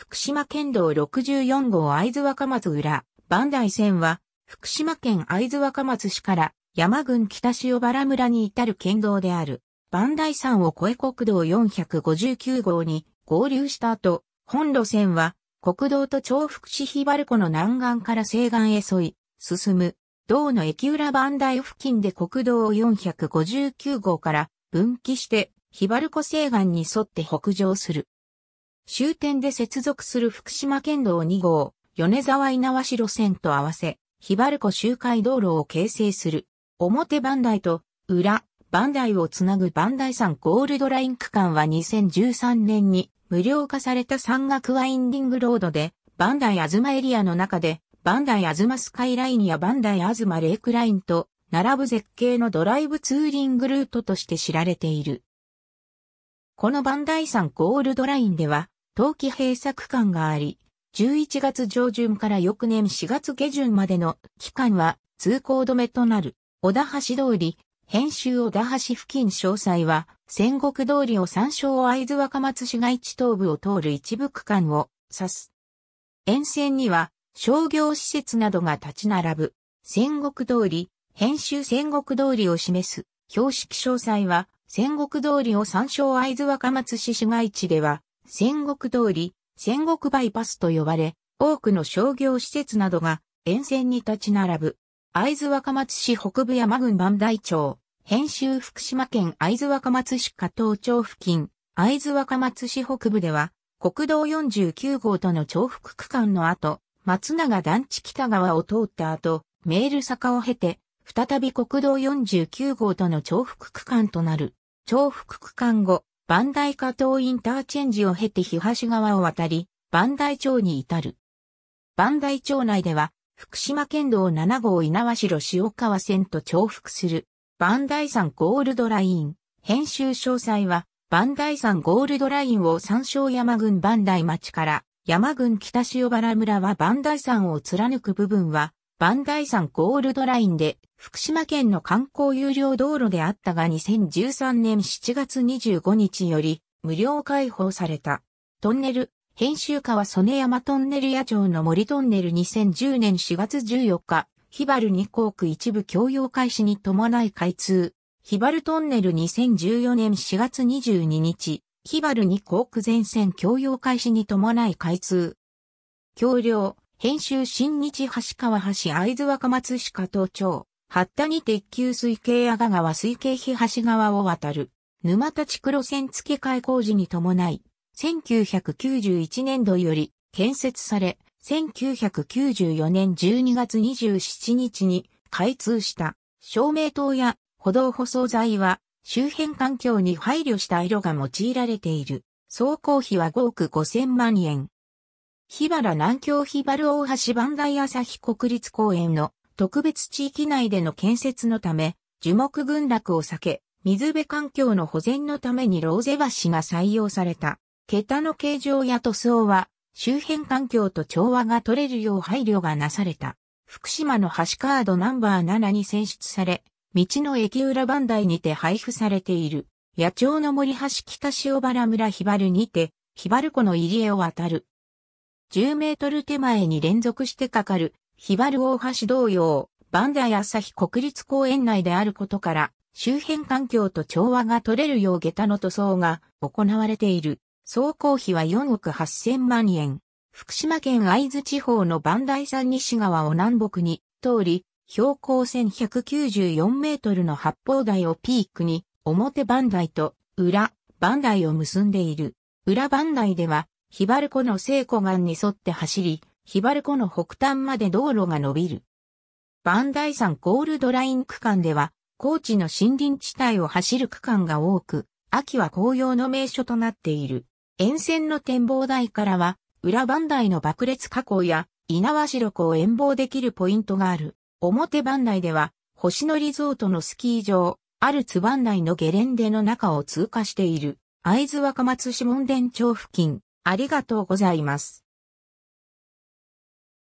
福島県道64号会津若松裏、磐梯線は、福島県会津若松市から山郡北塩原村に至る県道である。磐梯山を越え国道459号に合流した後、本路線は国道と長福市日原湖の南岸から西岸へ沿い、進む。道の駅裏磐梯付近で国道459号から分岐して、日原湖西岸に沿って北上する。終点で接続する福島県道2号、米沢稲和路線と合わせ、ひばる湖周回道路を形成する。表ダ台と裏ダ台をつなぐダ台山ゴールドライン区間は2013年に無料化された山岳ワインディングロードで、磐台東エリアの中で、磐台東スカイラインや磐台東レイクラインと、並ぶ絶景のドライブツーリングルートとして知られている。このダイ山ゴールドラインでは、冬季閉鎖区間があり、11月上旬から翌年4月下旬までの期間は通行止めとなる。小田橋通り、編集小田橋付近詳細は、戦国通りを参照会津若松市街地東部を通る一部区間を指す。沿線には商業施設などが立ち並ぶ。戦国通り、編集戦国通りを示す。標識詳細は、戦国通りを参照会津若松市市街地では、戦国通り、戦国バイパスと呼ばれ、多くの商業施設などが沿線に立ち並ぶ。会津若松市北部山郡万代町、編集福島県会津若松市加藤町付近、会津若松市北部では、国道49号との重複区間の後、松永団地北側を通った後、メール坂を経て、再び国道49号との重複区間となる。重複区間後、磐梯加東インターチェンジを経て東側を渡り、磐梯町に至る。磐梯町内では、福島県道7号稲城塩川線と重複する、磐梯山ゴールドライン。編集詳細は、磐梯山ゴールドラインを山椒山郡磐梯町から、山郡北塩原村は磐梯山を貫く部分は、バンダイ山ゴールドラインで福島県の観光有料道路であったが2013年7月25日より無料開放された。トンネル、編集課は曽根山トンネル野町の森トンネル2010年4月14日、ヒバル2校区一部共用開始に伴い開通。ヒバルトンネル2014年4月22日、ヒバル2校区全線共用開始に伴い開通。橋梁、編集新日橋川橋会津若松市加東町、八田に鉄球水系阿賀川水系日橋川を渡る、沼田地線付け替え工事に伴い、1991年度より建設され、1994年12月27日に開通した照明灯や歩道舗装材は周辺環境に配慮した色が用いられている。総工費は5億5千万円。日原南京日原大橋万代朝日国立公園の特別地域内での建設のため、樹木群落を避け、水辺環境の保全のためにローゼ橋が採用された。桁の形状や塗装は、周辺環境と調和が取れるよう配慮がなされた。福島の橋カードナンバー7に選出され、道の駅裏番台にて配布されている。野鳥の森橋北塩原村日原にて、日原湖の入り江を渡る。10メートル手前に連続してかかる、ヒバル大橋同様、バンダイ朝日国立公園内であることから、周辺環境と調和が取れるよう下駄の塗装が行われている。総工費は4億8000万円。福島県会津地方の磐イ山西川を南北に通り、標高1194メートルの八方台をピークに、表磐イと裏磐イを結んでいる。裏磐イでは、ヒバルコの聖湖岸に沿って走り、ヒバルコの北端まで道路が伸びる。バンダイ山ゴールドライン区間では、高地の森林地帯を走る区間が多く、秋は紅葉の名所となっている。沿線の展望台からは、裏磐梯の爆裂加工や稲和白湖を遠望できるポイントがある。表磐梯では、星野リゾートのスキー場、アルツ磐梯のゲレンデの中を通過している。会津若松市門田町付近、ありがとうございます。